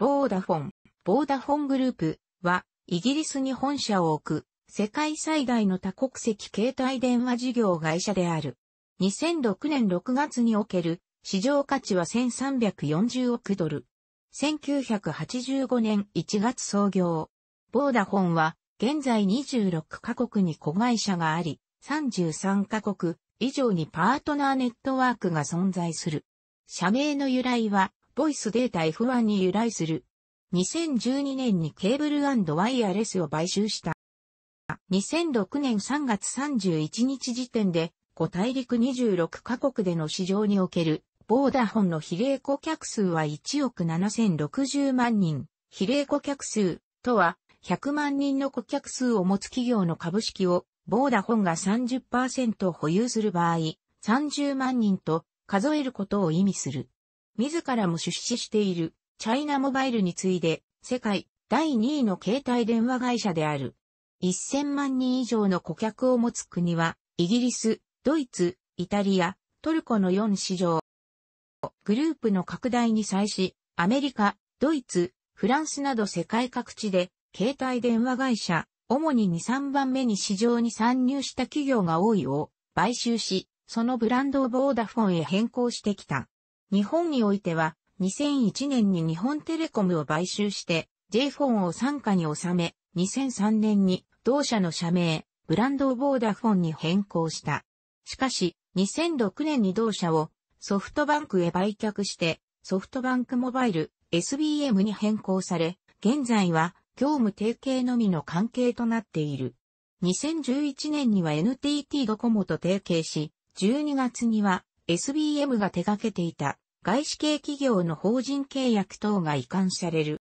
ボーダフォン、ボーダフォングループは、イギリスに本社を置く、世界最大の多国籍携帯電話事業会社である。2006年6月における、市場価値は1340億ドル。1985年1月創業。ボーダフォンは、現在26カ国に子会社があり、33カ国以上にパートナーネットワークが存在する。社名の由来は、ボイスデータ F1 に由来する。2012年にケーブルワイヤレスを買収した。2006年3月31日時点で、5大陸26カ国での市場における、ボーダホンの比例顧客数は1億7060万人。比例顧客数とは、100万人の顧客数を持つ企業の株式を、ボーダホンが30%保有する場合、30万人と数えることを意味する。自らも出資している、チャイナモバイルに次いで、世界第2位の携帯電話会社である。1000万人以上の顧客を持つ国は、イギリス、ドイツ、イタリア、トルコの4市場。グループの拡大に際し、アメリカ、ドイツ、フランスなど世界各地で、携帯電話会社、主に2、3番目に市場に参入した企業が多いを買収し、そのブランドをボーダフォンへ変更してきた。日本においては、2001年に日本テレコムを買収して、j フォンを参加に収め、2003年に同社の社名、ブランドボーダフォンに変更した。しかし、2006年に同社をソフトバンクへ売却して、ソフトバンクモバイル SBM に変更され、現在は業務提携のみの関係となっている。2011年には NTT ドコモと提携し、12月には SBM が手掛けていた外資系企業の法人契約等が移管される。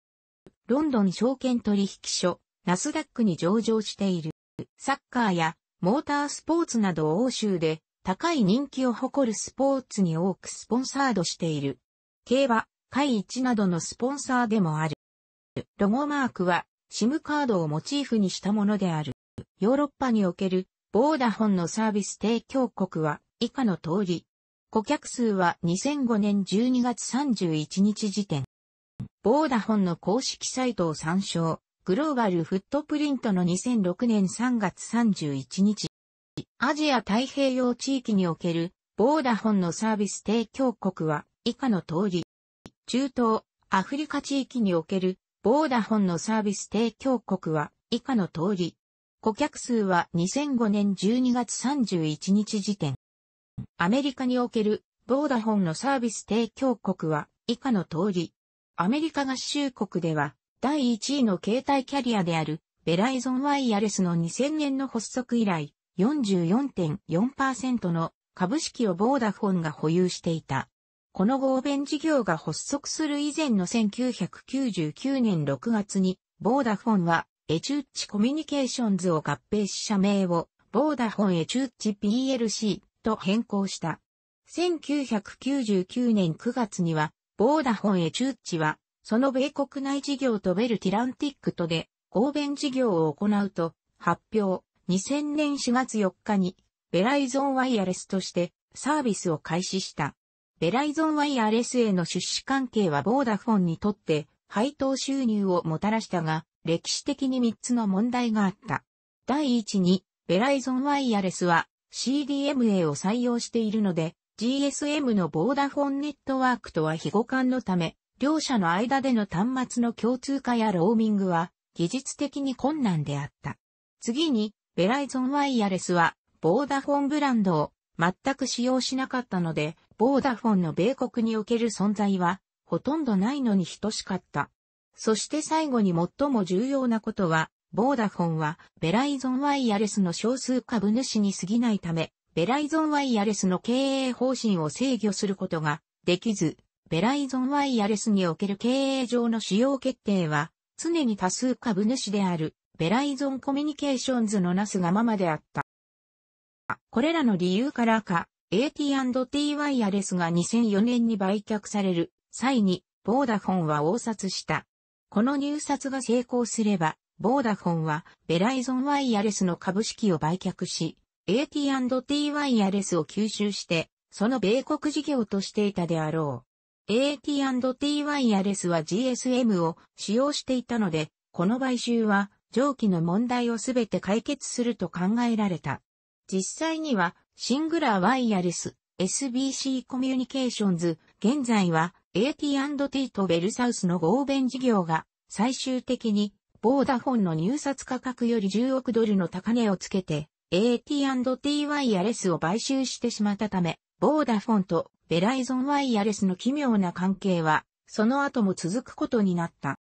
ロンドン証券取引所、ナスダックに上場している。サッカーやモータースポーツなど欧州で高い人気を誇るスポーツに多くスポンサードしている。競馬、会一などのスポンサーでもある。ロゴマークは SIM カードをモチーフにしたものである。ヨーロッパにおけるボーダフォンのサービス提供国は以下の通り、顧客数は2005年12月31日時点。ボーダフォンの公式サイトを参照。グローバルフットプリントの2006年3月31日。アジア太平洋地域におけるボーダフォンのサービス提供国は以下の通り。中東、アフリカ地域におけるボーダフォンのサービス提供国は以下の通り。顧客数は2005年12月31日時点。アメリカにおけるボーダフォンのサービス提供国は以下の通り。アメリカ合衆国では第1位の携帯キャリアであるベライゾンワイヤレスの2000年の発足以来44.4%の株式をボーダフォンが保有していた。この合弁事業が発足する以前の1999年6月にボーダフォンはエチュッチコミュニケーションズを合併し社名をボーダフォンエチュッチ PLC と変更した。1999年9月には、ボーダフォンへ中チは、その米国内事業とベルティランティックとで、合弁事業を行うと発表。2000年4月4日に、ベライゾンワイヤレスとしてサービスを開始した。ベライゾンワイヤレスへの出資関係はボーダフォンにとって配当収入をもたらしたが、歴史的に3つの問題があった。第1に、ベライゾンワイヤレスは CDMA を採用しているので、GSM のボーダフォンネットワークとは非互換のため、両者の間での端末の共通化やローミングは技術的に困難であった。次に、ベライゾンワイヤレスは、ボーダフォンブランドを全く使用しなかったので、ボーダフォンの米国における存在は、ほとんどないのに等しかった。そして最後に最も重要なことは、ボーダフォンは、ベライゾンワイヤレスの少数株主に過ぎないため、ベライゾンワイヤレスの経営方針を制御することができず、ベライゾンワイヤレスにおける経営上の使用決定は、常に多数株主である、ベライゾンコミュニケーションズのなすがままであった。これらの理由からか、AT&T ワイヤレスが2004年に売却される際に、ボーダフォンは応札した。この入札が成功すれば、ボーダフォンはベライゾンワイヤレスの株式を売却し、AT&T ワイヤレスを吸収して、その米国事業としていたであろう。AT&T ワイヤレスは GSM を使用していたので、この買収は上記の問題をすべて解決すると考えられた。実際には、シングラーワイヤレス、SBC コミュニケーションズ、現在は AT&T とベルサウスの合弁事業が最終的にボーダフォンの入札価格より10億ドルの高値をつけて、AT&T ワイヤレスを買収してしまったため、ボーダフォンとベライゾンワイヤレスの奇妙な関係は、その後も続くことになった。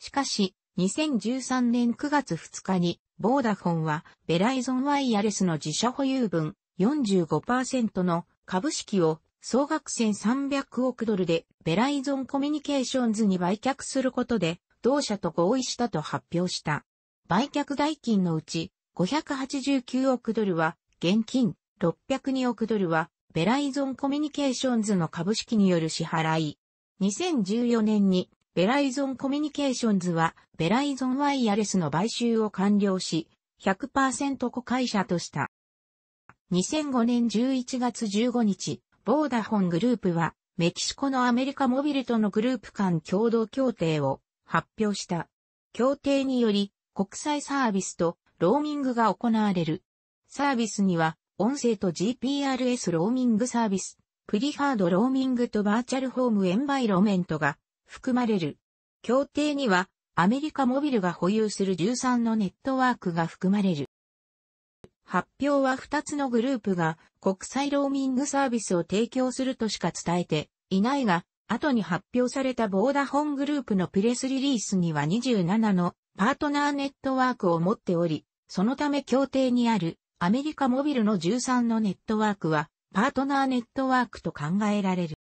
しかし、2013年9月2日に、ボーダフォンは、ベライゾンワイヤレスの自社保有分45%の株式を総額1300億ドルでベライゾンコミュニケーションズに売却することで同社と合意したと発表した。売却代金のうち、589億ドルは現金、602億ドルはベライゾンコミュニケーションズの株式による支払い。2014年にベライゾンコミュニケーションズはベライゾンワイヤレスの買収を完了し、100%子会社とした。2005年11月15日、ボーダホングループはメキシコのアメリカモビルとのグループ間共同協定を発表した。協定により、国際サービスとローミングが行われる。サービスには、音声と GPRS ローミングサービス、プリファードローミングとバーチャルホームエンバイロメントが含まれる。協定には、アメリカモビルが保有する13のネットワークが含まれる。発表は2つのグループが国際ローミングサービスを提供するとしか伝えていないが、後に発表されたボーダフォングループのプレスリリースには27のパートナーネットワークを持っており、そのため協定にあるアメリカモビルの13のネットワークはパートナーネットワークと考えられる。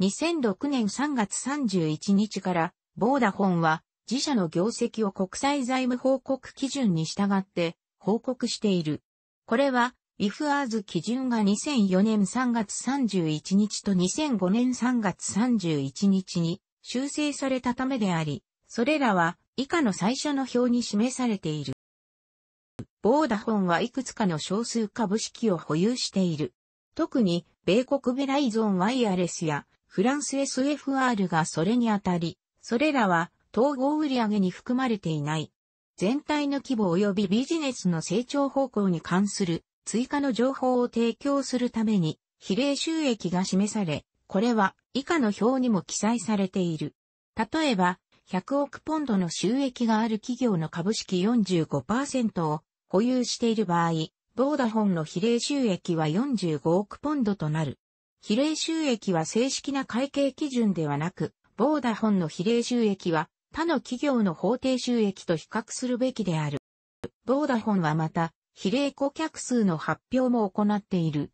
2006年3月31日からボーダフォンは自社の業績を国際財務報告基準に従って報告している。これはイフアーズ基準が2004年3月31日と2005年3月31日に修正されたためであり、それらは以下の最初の表に示されている。ボーダフォンはいくつかの少数株式を保有している。特に、米国ベライゾンワイヤレスやフランス SFR がそれにあたり、それらは統合売上に含まれていない。全体の規模及びビジネスの成長方向に関する追加の情報を提供するために比例収益が示され、これは以下の表にも記載されている。例えば、100億ポンドの収益がある企業の株式45%を保有している場合、ボーダフォンの比例収益は45億ポンドとなる。比例収益は正式な会計基準ではなく、ボーダフォンの比例収益は他の企業の法定収益と比較するべきである。ボーダフォンはまた、比例顧客数の発表も行っている。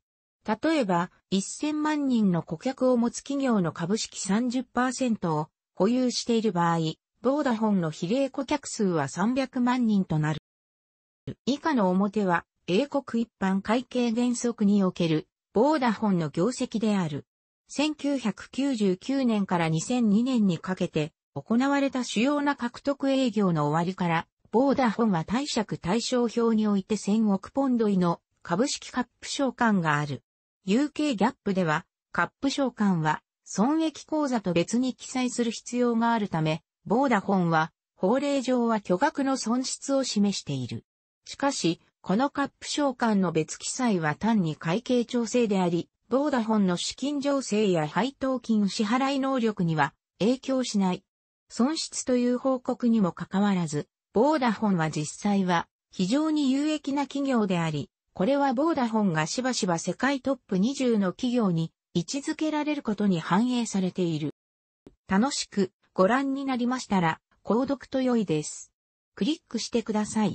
例えば、1000万人の顧客を持つ企業の株式30%を保有している場合、ボーダフォンの比例顧客数は300万人となる。以下の表は、英国一般会計原則における、ボーダフォンの業績である。1999年から2002年にかけて、行われた主要な獲得営業の終わりから、ボーダフォンは貸借対照表において1000億ポンド位の株式カップ償還がある。UK ギャップでは、カップ償還は損益口座と別に記載する必要があるため、ボーダフォンは法令上は巨額の損失を示している。しかし、このカップ償還の別記載は単に会計調整であり、ボーダフォンの資金情勢や配当金支払い能力には影響しない。損失という報告にもかかわらず、ボーダフォンは実際は非常に有益な企業であり、これはボーダフォンがしばしば世界トップ20の企業に位置づけられることに反映されている。楽しくご覧になりましたら、購読と良いです。クリックしてください。